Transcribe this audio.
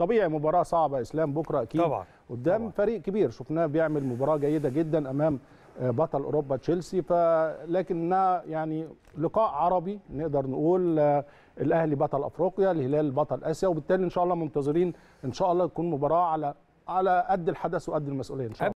طبيعي مباراه صعبه اسلام بكره اكيد طبعا قدام طبعا. فريق كبير شفناه بيعمل مباراه جيده جدا امام آه، بطل اوروبا تشيلسي فلكنها يعني لقاء عربي نقدر نقول آه، الاهلي بطل افريقيا الهلال بطل اسيا وبالتالي ان شاء الله منتظرين ان شاء الله تكون مباراه على على قد الحدث وقد المسؤوليه ان شاء الله